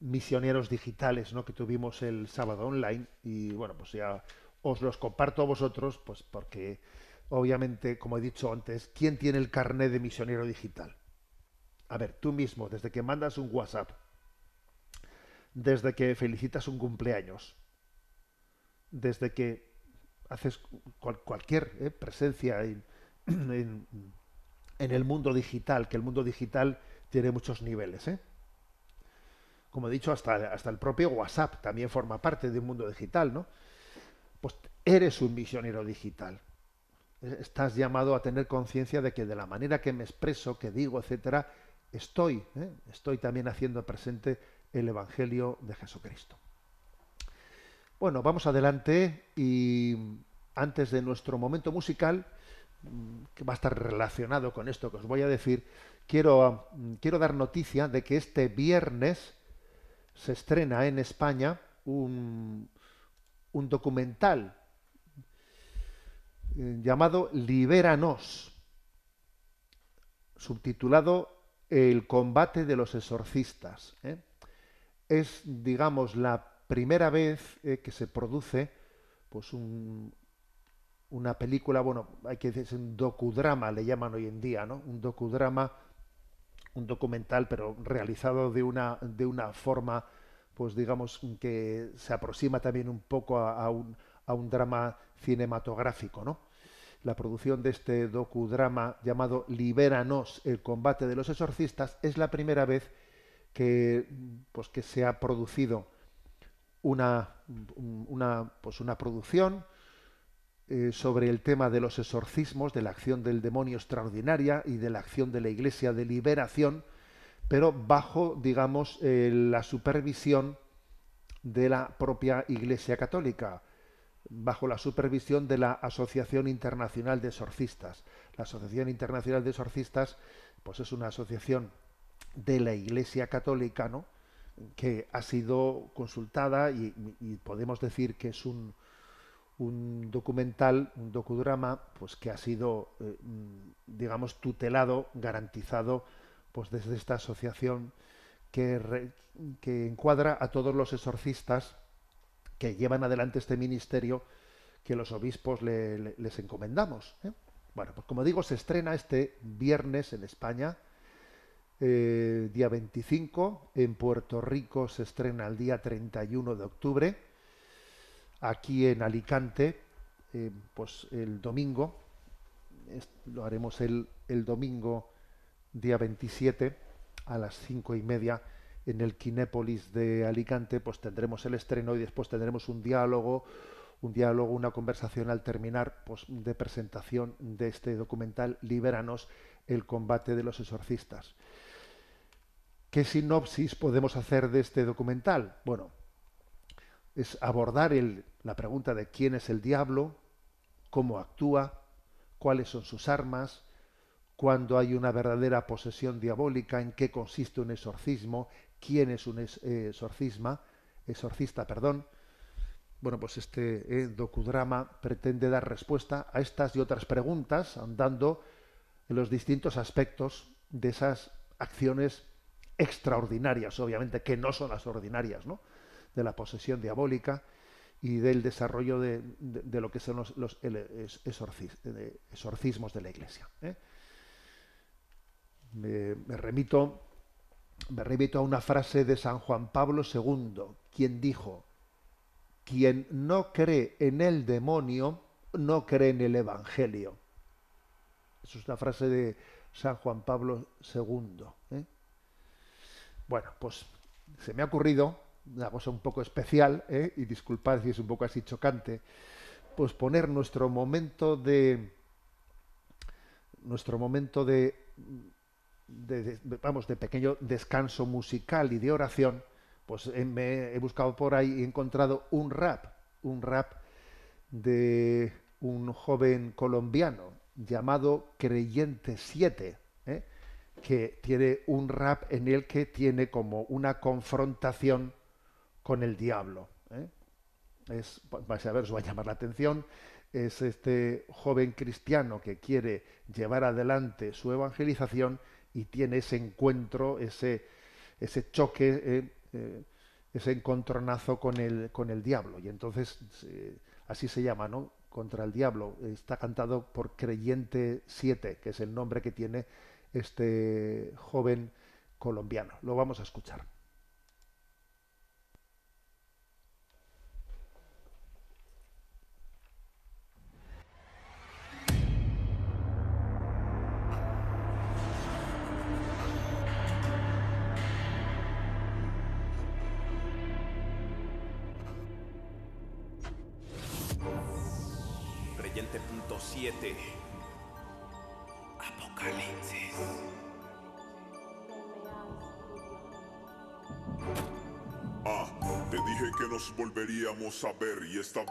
misioneros digitales ¿no? que tuvimos el sábado online y bueno, pues ya os los comparto a vosotros, pues porque obviamente, como he dicho antes, ¿quién tiene el carnet de misionero digital? A ver, tú mismo, desde que mandas un WhatsApp, desde que felicitas un cumpleaños, desde que haces cualquier eh, presencia en, en, el mundo digital, que el mundo digital tiene muchos niveles, ¿eh? como he dicho, hasta, hasta el propio WhatsApp también forma parte de un mundo digital, ¿no? Pues eres un misionero digital. Estás llamado a tener conciencia de que de la manera que me expreso, que digo, etcétera, estoy, ¿eh? estoy también haciendo presente el Evangelio de Jesucristo. Bueno, vamos adelante y antes de nuestro momento musical, mm, que va a estar relacionado con esto que os voy a decir, quiero, mm, quiero dar noticia de que este viernes se estrena en España un, documental eh, llamado Libéranos, subtitulado El combate de los exorcistas. ¿eh? Es, digamos, la primera vez eh, que se produce pues una película, bueno, hay que decir, un docudrama, le llaman hoy en día, ¿no? Un docudrama un documental, pero realizado de una, de una forma, pues digamos, que se aproxima también un poco a, un, drama cinematográfico, ¿no? La producción de este docudrama llamado Libéranos, el combate de los exorcistas, es la primera vez que, pues, que se ha producido una, una, pues, una producción eh, sobre el tema de los exorcismos, de la acción del demonio extraordinaria y de la acción de la Iglesia de liberación, pero bajo, digamos, eh, la supervisión de la propia Iglesia Católica, bajo la supervisión de la Asociación Internacional de Exorcistas. La Asociación Internacional de Exorcistas, pues es una asociación de la Iglesia Católica, ¿no? que ha sido consultada y podemos decir que es un, un documental, un docudrama, pues que ha sido, eh, mm, digamos, tutelado, garantizado, pues desde esta asociación que, encuadra a todos los exorcistas que llevan adelante este ministerio que los obispos les encomendamos. ¿eh? Bueno, pues como digo, se estrena este viernes en España, eh, día 25, en Puerto Rico se estrena el día 31 de octubre, aquí en Alicante, eh, pues el domingo, lo haremos el, domingo día 27 a las cinco y media en el Kinépolis de Alicante, pues tendremos el estreno y después tendremos un diálogo, un diálogo, una conversación al terminar pues, de presentación de este documental Libéranos, el combate de los exorcistas. ¿Qué sinopsis podemos hacer de este documental? Bueno, es abordar la pregunta de quién es el diablo, cómo actúa, cuáles son sus armas, cuando hay una verdadera posesión diabólica, en qué consiste un exorcismo, quién es un eh, exorcisma, exorcista, perdón. Bueno, pues este eh, docudrama pretende dar respuesta a estas y otras preguntas, andando en los distintos aspectos de esas acciones extraordinarias, obviamente, que no son las ordinarias, ¿no? de la posesión diabólica y del desarrollo de, lo que son los, exorcismos de la Iglesia. ¿eh? Me, remito, me a una frase de San Juan Pablo II, quien dijo, quien no cree en el demonio, no cree en el Evangelio. Eso es una frase de San Juan Pablo II. ¿eh? Bueno, pues se me ha ocurrido una cosa un poco especial, ¿eh? y disculpad si es un poco así chocante, pues poner nuestro momento de nuestro momento de, vamos de pequeño descanso musical y de oración, pues em, me he buscado por ahí y he encontrado un rap, un rap de un joven colombiano llamado Creyente 7, ¿eh? que tiene un rap en el que tiene como una confrontación con el diablo. ¿eh? Es, a ver, os va a llamar la atención, es este joven cristiano que quiere llevar adelante su evangelización y tiene ese encuentro, ese, ese choque, eh, eh, ese encontronazo con el, con el diablo. Y entonces, así se llama, ¿no? Contra el diablo. Está cantado por Creyente 7, que es el nombre que tiene este joven colombiano. Lo vamos a escuchar.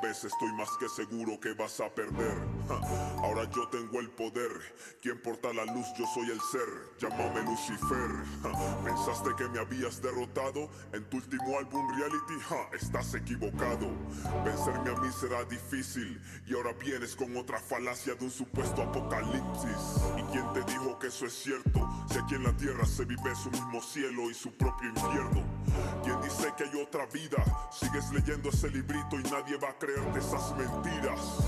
vez estoy más que seguro que vas a perder. ahora yo tengo el poder. Quien porta la luz, yo soy el ser. Llámame Lucifer. Pensaste que me habías derrotado en tu último álbum reality. estás equivocado. Vencerme a mí será difícil. Y ahora vienes con otra falacia de un supuesto apocalipsis. ¿Y quién te dijo que eso es cierto? ¿Sé aquí en la tierra se vive su mismo cielo y su propio infierno. ¿Quién dice que hay otra vida? Sigues leyendo ese librito y nadie va crean esas mentiras.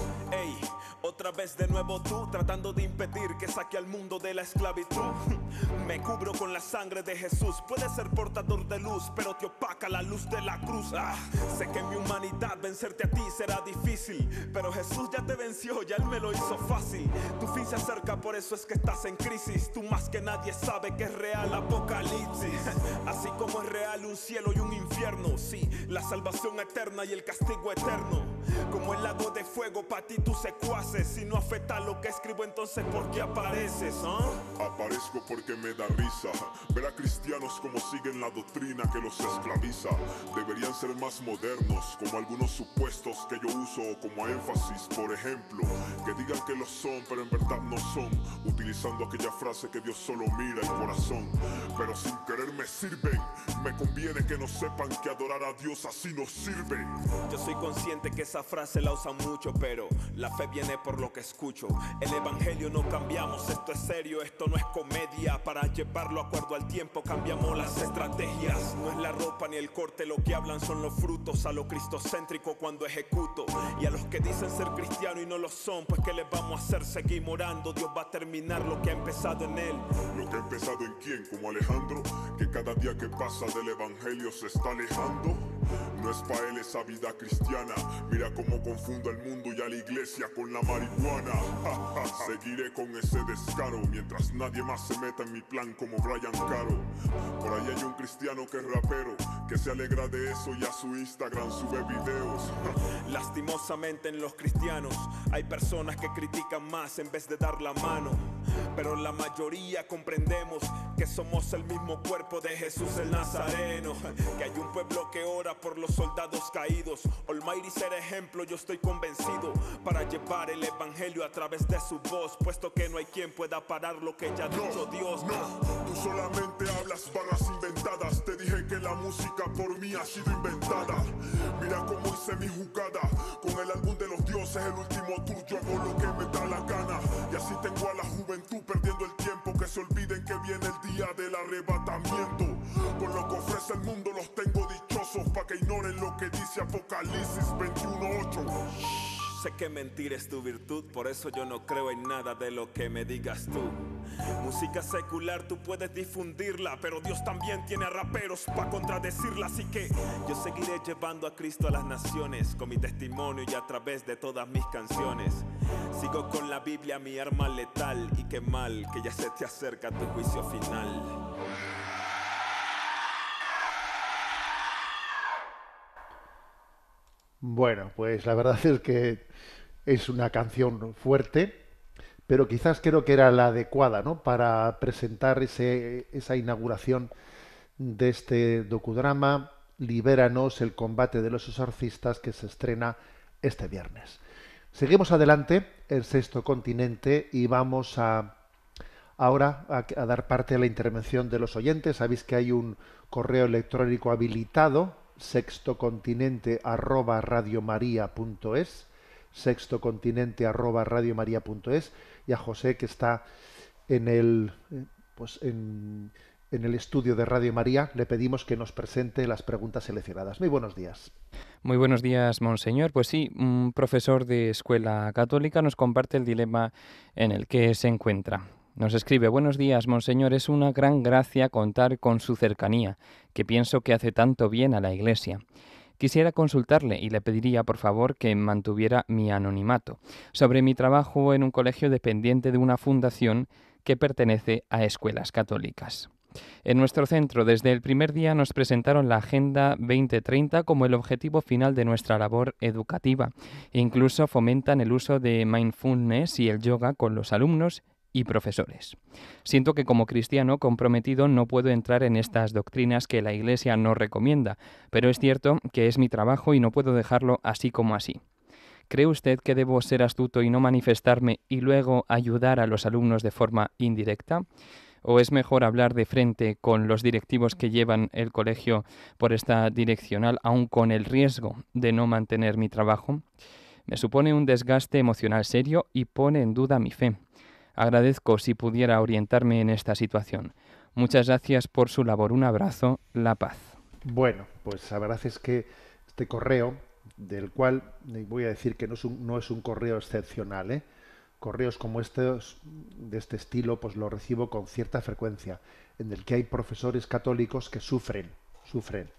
Otra vez de nuevo tú, tratando de impedir que saque al mundo de la esclavitud. Me cubro con la sangre de Jesús. Puedes ser portador de luz, pero te opaca la luz de la cruz. Ah, sé que en mi humanidad vencerte a ti será difícil. Pero Jesús ya te venció, ya Él me lo hizo fácil. Tu fin se acerca, por eso es que estás en crisis. Tú más que nadie sabe que es real apocalipsis. Así como es real un cielo y un infierno. Sí, la salvación eterna y el castigo eterno. Como el lago de fuego, pa' ti tú secuaces. Si no afecta lo que escribo, entonces ¿por qué apareces? Ah? Aparezco porque me da risa. Ver a cristianos como siguen la doctrina que los esclaviza. Deberían ser más modernos, como algunos supuestos que yo uso como énfasis. Por ejemplo, que digan que lo son, pero en verdad no son. Utilizando aquella frase que Dios solo mira el corazón. Pero sin querer me sirven. Me conviene que no sepan que adorar a Dios así no sirve. Yo soy consciente que esa frase la usan mucho, pero la fe viene por lo que escucho. El evangelio no cambiamos, esto es serio, esto no es comedia. Para llevarlo a acuerdo al tiempo cambiamos las estrategias. No es la ropa ni el corte, lo que hablan son los frutos. A lo cristocéntrico cuando ejecuto. Y a los que dicen ser cristiano y no lo son, pues que les vamos a hacer? seguir morando Dios va a terminar lo que ha empezado en él. Lo que ha empezado en quién, como Alejandro, que cada día que pasa del evangelio se está alejando. No es para él esa vida cristiana. Mira cómo confundo al mundo y a la iglesia con la marihuana. seguiré con ese descaro mientras nadie más se meta en mi plan como Brian Caro. Por ahí hay un cristiano que es rapero, que se alegra de eso y a su Instagram sube videos. Lastimosamente en los cristianos hay personas que critican más en vez de dar la mano pero la mayoría comprendemos que somos el mismo cuerpo de Jesús el Nazareno, que hay un pueblo que ora por los soldados caídos. Almighty ser ejemplo, yo estoy convencido para llevar el evangelio a través de su voz, puesto que no hay quien pueda parar lo que ya ha dicho Dios. No, tú solamente hablas vagas inventadas. Te dije que la música por mí ha sido inventada. Mira cómo hice mi jugada con el álbum de los dioses, el último tour yo hago lo que me da la gana a la juventud perdiendo el tiempo, que se olviden que viene el día del arrebatamiento. sé que mentir es tu virtud, por eso yo no creo en nada de lo que me digas tú. Música secular tú puedes difundirla, pero Dios también tiene a raperos para contradecirla, así que yo seguiré llevando a Cristo a las naciones con mi testimonio y a través de todas mis canciones. Sigo con la Biblia mi arma letal y qué mal que ya se te acerca tu juicio final. Bueno, pues la verdad es que es una canción fuerte, pero quizás creo que era la adecuada ¿no? para presentar esa inauguración de este docudrama Libéranos el combate de los exorcistas que se estrena este viernes. Seguimos adelante, el sexto continente, y vamos a ahora a, dar parte a la intervención de los oyentes. Sabéis que hay un correo electrónico habilitado, sextocontinente.es sextocontinente@radiomaria.es y a José que está en el eh, pues en, en, el estudio de Radio María le pedimos que nos presente las preguntas seleccionadas. Muy buenos días. Muy buenos días, monseñor. Pues sí, un profesor de escuela católica nos comparte el dilema en el que se encuentra. Nos escribe, buenos días, monseñor, es una gran gracia contar con su cercanía, que pienso que hace tanto bien a la Iglesia. Quisiera consultarle y le pediría por favor que mantuviera mi anonimato sobre mi trabajo en un colegio dependiente de una fundación que pertenece a escuelas católicas. En nuestro centro, desde el primer día, nos presentaron la Agenda 2030 como el objetivo final de nuestra labor educativa. Incluso fomentan el uso de mindfulness y el yoga con los alumnos y profesores. Siento que como cristiano comprometido no puedo entrar en estas doctrinas que la Iglesia no recomienda, pero es cierto que es mi trabajo y no puedo dejarlo así como así. ¿Cree usted que debo ser astuto y no manifestarme y luego ayudar a los alumnos de forma indirecta? ¿O es mejor hablar de frente con los directivos que llevan el colegio por esta direccional, aun con el riesgo de no mantener mi trabajo? Me supone un desgaste emocional serio y pone en duda mi fe. Agradezco si pudiera orientarme en esta situación. Muchas gracias por su labor. Un abrazo, la paz. Bueno, pues la verdad es que este correo, del cual voy a decir que no es un, no es un correo excepcional, ¿eh? correos como estos de este estilo, pues lo recibo con cierta frecuencia, en el que hay profesores católicos que sufren, sufren,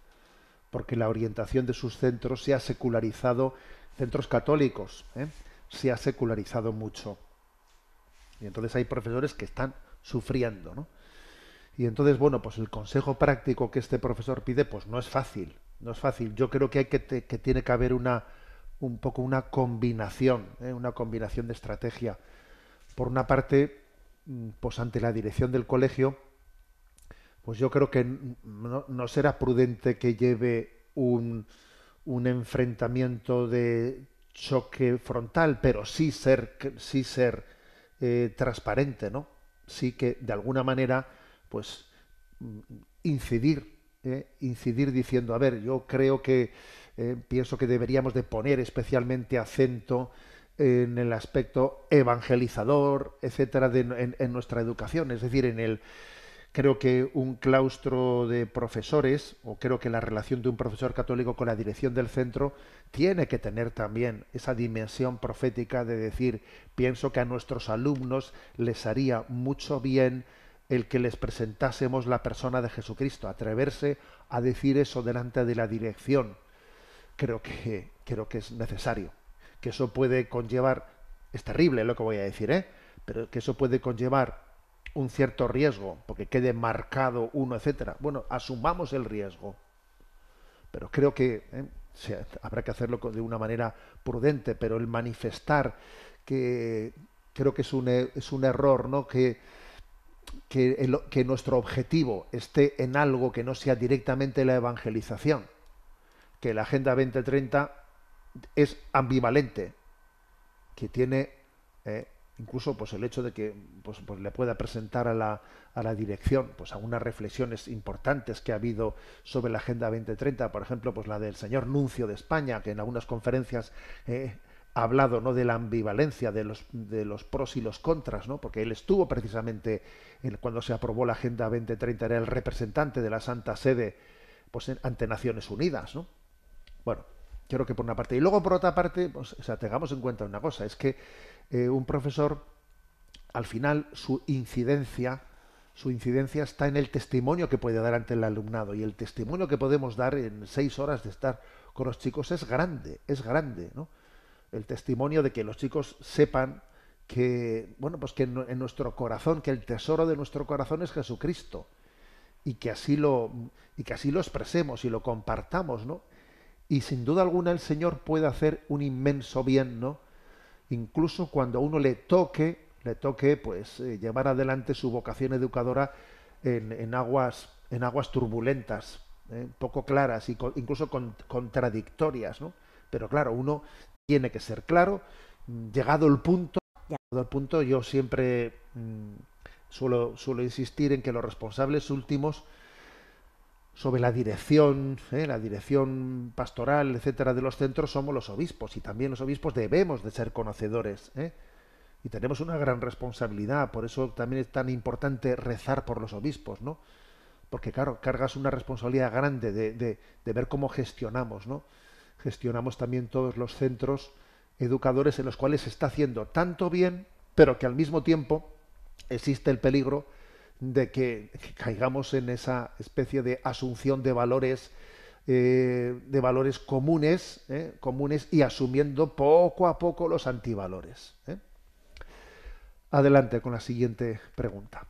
porque la orientación de sus centros se ha secularizado, centros católicos, ¿eh? se ha secularizado mucho. Y entonces hay profesores que están sufriendo, ¿no? Y entonces, bueno, pues el consejo práctico que este profesor pide, pues no es fácil, no es fácil. Yo creo que hay que, que tiene que haber una un poco una combinación, ¿eh? una combinación de estrategia. Por una parte, mm, pues ante la dirección del colegio, pues yo creo que no, será prudente que lleve un, un, enfrentamiento de choque frontal, pero sí ser, sí ser eh, transparente, ¿no? Sí que de alguna manera, pues mm, incidir, ¿eh? incidir diciendo, a ver, yo creo que eh, pienso que deberíamos de poner especialmente acento en el aspecto evangelizador, etcétera, en, nuestra educación, es decir, en el creo que un claustro de profesores, o creo que la relación de un profesor católico con la dirección del centro, tiene que tener también esa dimensión profética de decir, pienso que a nuestros alumnos les haría mucho bien el que les presentásemos la persona de Jesucristo, atreverse a decir eso delante de la dirección. Creo que, creo que es necesario, que eso puede conllevar, es terrible lo que voy a decir, ¿eh? pero que eso puede conllevar un cierto riesgo, porque quede marcado uno, etcétera. Bueno, asumamos el riesgo. Pero creo que eh, habrá que hacerlo de una manera prudente, pero el manifestar que creo que es un, es un error, ¿no? Que, que, que nuestro objetivo esté en algo que no sea directamente la evangelización. Que la Agenda 2030 es ambivalente, que tiene eh, incluso pues el hecho de que pues, pues, le pueda presentar a la, a la dirección pues algunas reflexiones importantes que ha habido sobre la agenda 2030 por ejemplo pues la del señor nuncio de España que en algunas conferencias eh, ha hablado no de la ambivalencia de los de los pros y los contras no porque él estuvo precisamente cuando se aprobó la agenda 2030 era el representante de la Santa Sede pues ante Naciones Unidas no bueno que por una parte. Y luego, por otra parte, pues, sea, tengamos en cuenta una cosa, es que eh, un profesor, al final, su incidencia, su incidencia está en el testimonio que puede dar ante el alumnado. Y el testimonio que podemos dar en seis horas de estar con los chicos es grande, es grande, ¿no? El testimonio de que los chicos sepan que, bueno, pues que en nuestro corazón, que el tesoro de nuestro corazón es Jesucristo. Y que así lo, y que así lo expresemos y lo compartamos, ¿no? Y sin duda alguna el Señor puede hacer un inmenso bien, ¿no? Incluso cuando a uno le toque, le toque, pues, eh, llevar adelante su vocación educadora en, en aguas, en aguas turbulentas, ¿eh? poco claras, y incluso contradictorias, ¿no? Pero claro, uno tiene que ser claro. Llegado el punto, llegado el punto, yo siempre mm, suelo, suelo insistir en que los responsables últimos sobre la dirección, ¿eh? la dirección pastoral, etcétera, de los centros somos los obispos y también los obispos debemos de ser conocedores ¿eh? y tenemos una gran responsabilidad, por eso también es tan importante rezar por los obispos, ¿no? Porque claro, cargas una responsabilidad grande de, de ver cómo gestionamos, ¿no? Gestionamos también todos los centros educadores en los cuales se está haciendo tanto bien, pero que al mismo tiempo existe el peligro de que, caigamos en esa especie de asunción de valores eh, de valores comunes, eh, comunes y asumiendo poco a poco los antivalores. Eh. Adelante con la siguiente pregunta.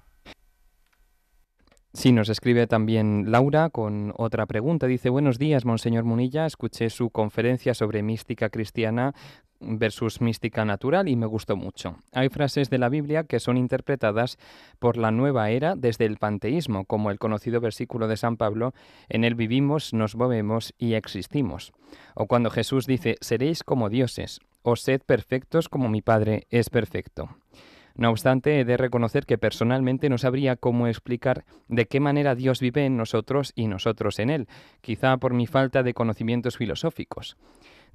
Sí, nos escribe también Laura con otra pregunta. Dice, buenos días, Monseñor Munilla. Escuché su conferencia sobre mística cristiana versus mística natural y me gustó mucho. Hay frases de la Biblia que son interpretadas por la nueva era desde el panteísmo, como el conocido versículo de San Pablo, en el vivimos, nos movemos y existimos. O cuando Jesús dice, seréis como dioses, o sed perfectos como mi Padre es perfecto. No obstante, he de reconocer que personalmente no sabría cómo explicar de qué manera Dios vive en nosotros y nosotros en Él, quizá por mi falta de conocimientos filosóficos.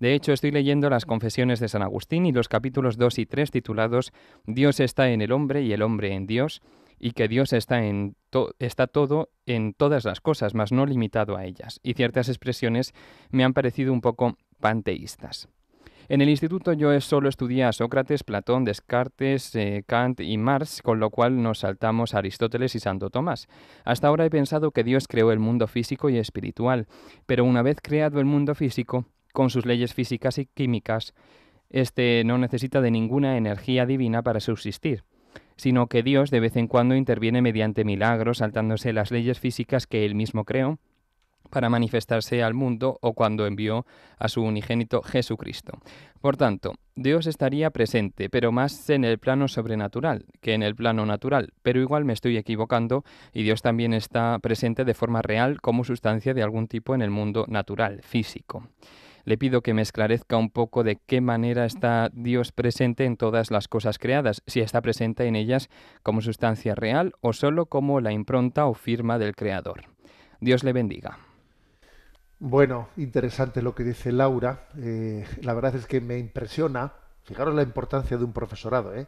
De hecho, estoy leyendo las confesiones de San Agustín y los capítulos 2 y 3 titulados Dios está en el hombre y el hombre en Dios, y que Dios está, en está todo en todas las cosas, mas no limitado a ellas. Y ciertas expresiones me han parecido un poco panteístas. En el instituto yo solo estudié a Sócrates, Platón, Descartes, eh, Kant y Marx, con lo cual nos saltamos a Aristóteles y Santo Tomás. Hasta ahora he pensado que Dios creó el mundo físico y espiritual, pero una vez creado el mundo físico, con sus leyes físicas y químicas, este no necesita de ninguna energía divina para subsistir, sino que Dios de vez en cuando interviene mediante milagros, saltándose las leyes físicas que él mismo creó, para manifestarse al mundo o cuando envió a su unigénito Jesucristo. Por tanto, Dios estaría presente, pero más en el plano sobrenatural que en el plano natural, pero igual me estoy equivocando y Dios también está presente de forma real como sustancia de algún tipo en el mundo natural, físico. Le pido que me esclarezca un poco de qué manera está Dios presente en todas las cosas creadas, si está presente en ellas como sustancia real o solo como la impronta o firma del Creador. Dios le bendiga. Bueno, interesante lo que dice Laura. Eh, la verdad es que me impresiona, fijaros la importancia de un profesorado, ¿eh?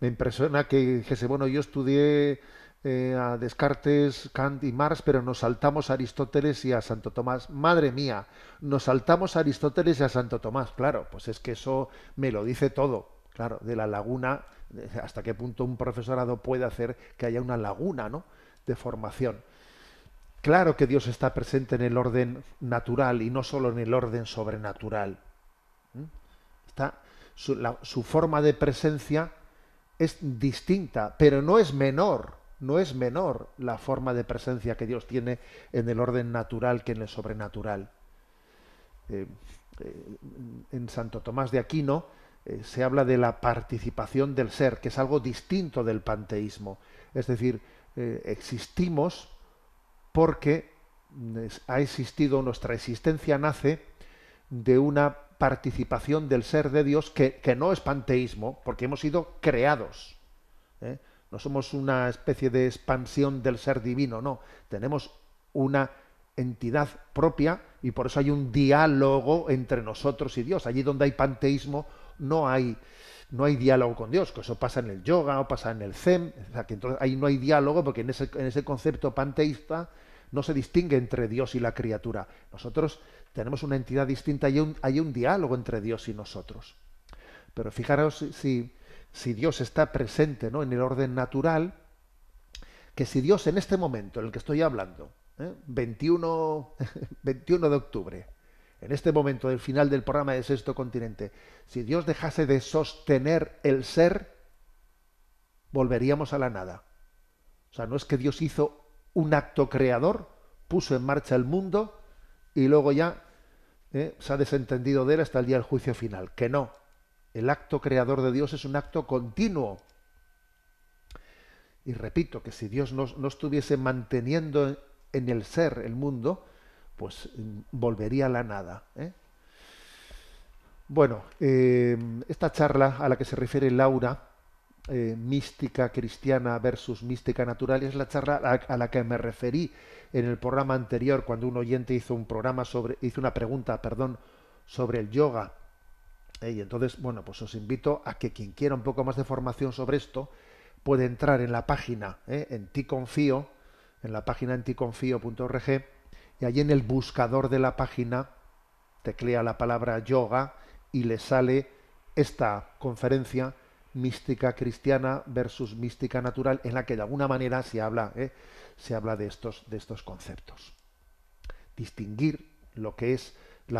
me impresiona que dijese, bueno, yo estudié eh, a Descartes, Kant y Marx, pero nos saltamos a Aristóteles y a Santo Tomás. Madre mía, nos saltamos a Aristóteles y a Santo Tomás. Claro, pues es que eso me lo dice todo. Claro, de la laguna, hasta qué punto un profesorado puede hacer que haya una laguna ¿no? de formación. Claro que Dios está presente en el orden natural y no solo en el orden sobrenatural. Está, su forma de presencia es distinta, pero no es menor no es menor la forma de presencia que Dios tiene en el orden natural que en el sobrenatural. Eh, eh, en Santo Tomás de Aquino eh, se habla de la participación del ser, que es algo distinto del panteísmo. Es decir, existimos porque ha existido, nuestra existencia nace de una participación del ser de Dios que, no es panteísmo, porque hemos sido creados. No somos una especie de expansión del ser divino, no. Tenemos una entidad propia y por eso hay un diálogo entre nosotros y Dios. Allí donde hay panteísmo no hay, no hay diálogo con Dios, que eso pasa en el yoga o pasa en el zen, o sea, que entonces ahí no hay diálogo porque en ese, concepto panteísta no se distingue entre Dios y la criatura. Nosotros tenemos una entidad distinta y hay un, hay un diálogo entre Dios y nosotros. Pero fijaros si, si Dios está presente ¿no? en el orden natural, que si Dios en este momento en el que estoy hablando, 21, ¿eh? 21 de octubre, en este momento del final del programa de Sexto Continente, si Dios dejase de sostener el ser, volveríamos a la nada. O sea, no es que Dios hizo un acto creador, puso en marcha el mundo y luego ya ¿eh? se ha desentendido de él hasta el día del juicio final. Que no. El acto creador de Dios es un acto continuo. Y repito que si Dios no, estuviese manteniendo en el ser el mundo, pues mm, volvería a la nada. ¿eh? Bueno, em, esta charla a la que se refiere Laura, eh, mística cristiana versus mística natural, es la charla a, la que me referí en el programa anterior, cuando un oyente hizo un programa sobre, hizo una pregunta, perdón, sobre el yoga. ¿eh? Y entonces, bueno, pues os invito a que quien quiera un poco más de formación sobre esto puede entrar en la página, ¿eh? en ti confío, en la página en ticonfío.org y allí en el buscador de la página teclea la palabra yoga y le sale esta conferencia mística cristiana versus mística natural en la que de alguna manera se habla ¿eh? se habla de estos de estos conceptos distinguir lo que es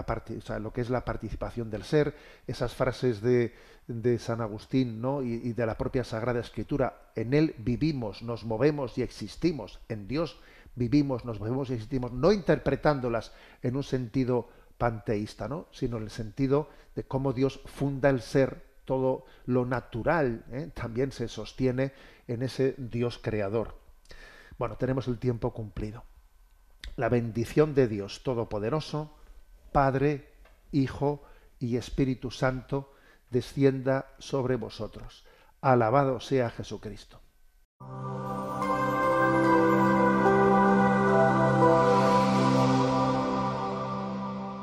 parte, lo que es la participación del ser, esas frases de, de San Agustín ¿no? Y, de la propia Sagrada Escritura, en Él vivimos, nos movemos y existimos, en Dios vivimos, nos movemos y existimos, no interpretándolas en un sentido panteísta, ¿no? sino en el sentido de cómo Dios funda el ser, todo lo natural ¿eh? también se sostiene en ese Dios creador. Bueno, tenemos el tiempo cumplido. La bendición de Dios Todopoderoso, Padre, Hijo y Espíritu Santo, descienda sobre vosotros. Alabado sea Jesucristo.